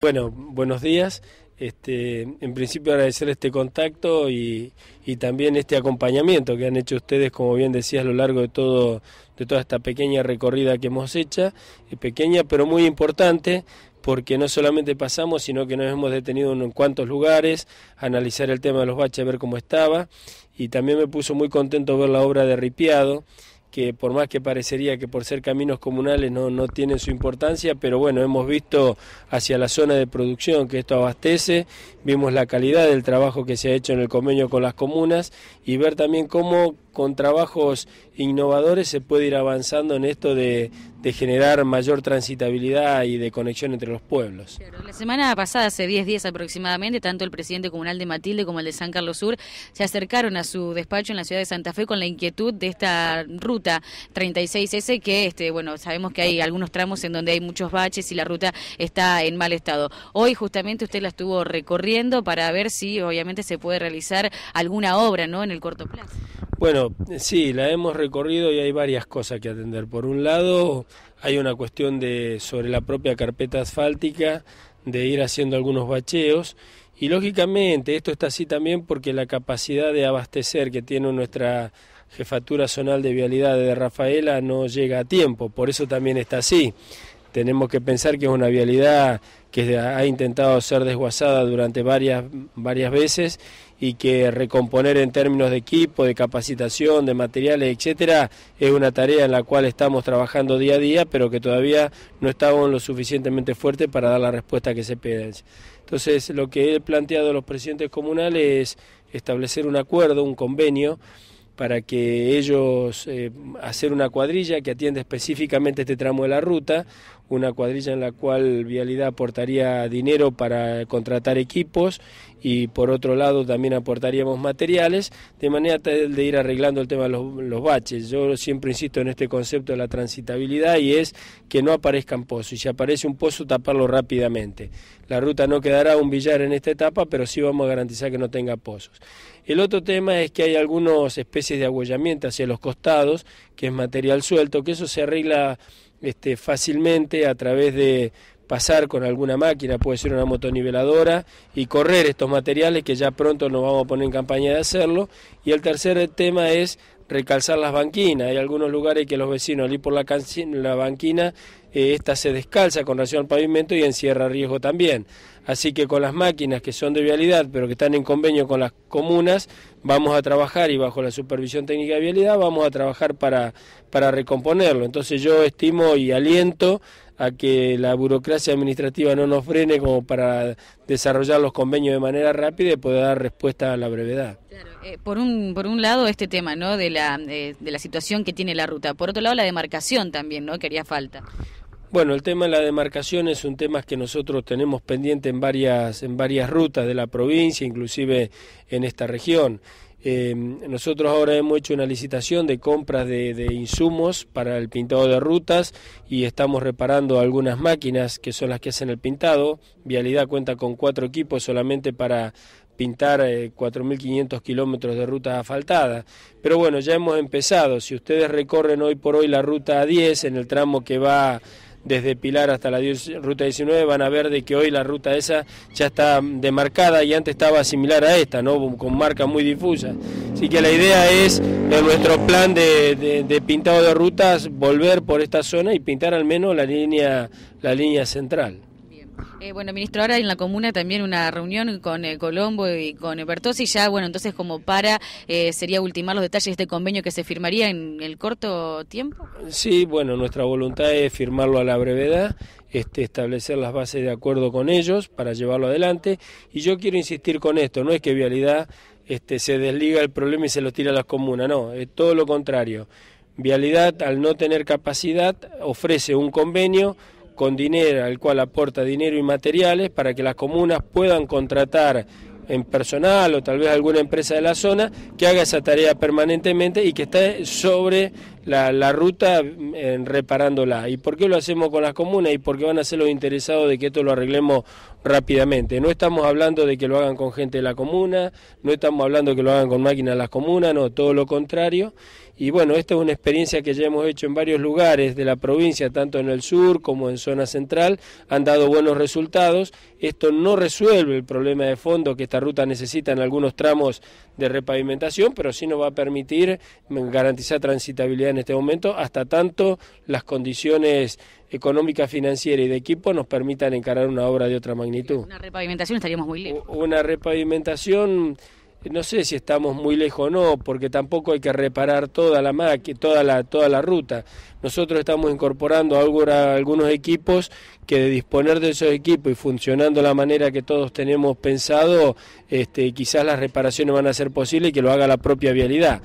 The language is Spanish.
Bueno, buenos días. Este, en principio agradecer este contacto y, también este acompañamiento que han hecho ustedes, como bien decía a lo largo de todo, de toda esta pequeña recorrida que hemos hecho, eh, pequeña pero muy importante, porque no solamente pasamos, sino que nos hemos detenido en cuantos lugares, analizar el tema de los baches, ver cómo estaba, y también me puso muy contento ver la obra de Ripiado, que por más que parecería que por ser caminos comunales no, no tienen su importancia, pero bueno, hemos visto hacia la zona de producción que esto abastece, vimos la calidad del trabajo que se ha hecho en el convenio con las comunas y ver también cómo con trabajos innovadores se puede ir avanzando en esto de, generar mayor transitabilidad y de conexión entre los pueblos. La semana pasada, hace 10 días aproximadamente, tanto el presidente comunal de Matilde como el de San Carlos Sur se acercaron a su despacho en la ciudad de Santa Fe con la inquietud de esta ruta 36S que, este, bueno, sabemos que hay algunos tramos en donde hay muchos baches y la ruta está en mal estado. Hoy justamente usted la estuvo recorriendo para ver si obviamente se puede realizar alguna obra, ¿no?, en el corto plazo. Bueno, sí, la hemos recorrido y hay varias cosas que atender. Por un lado, hay una cuestión de sobre la propia carpeta asfáltica de ir haciendo algunos bacheos y lógicamente esto está así también porque la capacidad de abastecer que tiene nuestra jefatura zonal de vialidad de Rafaela no llega a tiempo, por eso también está así tenemos que pensar que es una vialidad que ha intentado ser desguazada durante varias, varias veces y que recomponer en términos de equipo, de capacitación, de materiales, etcétera, es una tarea en la cual estamos trabajando día a día, pero que todavía no estamos lo suficientemente fuerte para dar la respuesta que se pide. Entonces, lo que he planteado a los presidentes comunales es establecer un acuerdo, un convenio, para que ellos eh, hacer una cuadrilla que atienda específicamente este tramo de la ruta, una cuadrilla en la cual Vialidad aportaría dinero para contratar equipos y por otro lado también aportaríamos materiales, de manera de ir arreglando el tema de los, baches. Yo siempre insisto en este concepto de la transitabilidad y es que no aparezcan pozos, y si aparece un pozo taparlo rápidamente. La ruta no quedará un billar en esta etapa, pero sí vamos a garantizar que no tenga pozos. El otro tema es que hay algunas especies de agollamiento hacia los costados, que es material suelto, que eso se arregla este, fácilmente a través de pasar con alguna máquina, puede ser una motoniveladora, y correr estos materiales que ya pronto nos vamos a poner en campaña de hacerlo. Y el tercer tema es recalzar las banquinas. Hay algunos lugares que los vecinos al por la, banquina, eh, esta se descalza con relación al pavimento y encierra riesgo también. Así que con las máquinas que son de vialidad, pero que están en convenio con las comunas, vamos a trabajar y bajo la supervisión técnica de vialidad vamos a trabajar para, para recomponerlo. Entonces yo estimo y aliento a que la burocracia administrativa no nos frene como para desarrollar los convenios de manera rápida y poder dar respuesta a la brevedad. Eh, por, un, por un lado este tema de, la, de, la situación que tiene la ruta, por otro lado la demarcación también, ¿no? que haría falta. Bueno, el tema de la demarcación es un tema que nosotros tenemos pendiente en varias, en varias rutas de la provincia, inclusive en esta región. Em, nosotros ahora hemos hecho una licitación de compras de, insumos para el pintado de rutas y estamos reparando algunas máquinas que son las que hacen el pintado. Vialidad cuenta con cuatro equipos solamente para pintar 4.500 eh, kilómetros de ruta asfaltada. Pero bueno, ya hemos empezado. Si ustedes recorren hoy por hoy la ruta a 10 en el tramo que va desde Pilar hasta la ruta 19, van a ver de que hoy la ruta esa ya está demarcada y antes estaba similar a esta, ¿no? con marcas muy difusas. Así que la idea es, en nuestro plan de, pintado de rutas, volver por esta zona y pintar al menos la línea, la línea central. Eh, bueno, ministro, ahora en la comuna también una reunión con eh, Colombo y con eh, ya, bueno, entonces como para, eh, sería ultimar los detalles de este convenio que se firmaría en el corto tiempo. Sí, bueno, nuestra voluntad es firmarlo a la brevedad, este, establecer las bases de acuerdo con ellos para llevarlo adelante. Y yo quiero insistir con esto, no es que Vialidad este, se desliga el problema y se lo tira a las comunas, no, es todo lo contrario. Vialidad, al no tener capacidad, ofrece un convenio con dinero, al cual aporta dinero y materiales para que las comunas puedan contratar en personal o tal vez alguna empresa de la zona que haga esa tarea permanentemente y que esté sobre la, ruta mm, reparándola. ¿Y por qué lo hacemos con las comunas? Y porque van a ser los interesados de que esto lo arreglemos rápidamente. No estamos hablando de que lo hagan con gente de la comuna, no estamos hablando de que lo hagan con máquinas de las comunas, no, todo lo contrario. Y bueno, esta es una experiencia que ya hemos hecho en varios lugares de la provincia, tanto en el sur como en zona central, han dado buenos resultados. Esto no resuelve el problema de fondo que esta ruta necesita en algunos tramos de repavimentación, pero sí nos va a permitir mm, garantizar transitabilidad en este momento hasta tanto las condiciones económicas, financieras y de equipo nos permitan encarar una obra de otra magnitud. Una repavimentación estaríamos muy lejos. Una repavimentación no sé si estamos muy lejos o no, porque tampoco hay que reparar toda la toda la, toda la ruta. Nosotros estamos incorporando ahora algunos equipos que de disponer de esos equipos y funcionando la manera que todos tenemos pensado, este, quizás las reparaciones van a ser posibles y que lo haga la propia vialidad.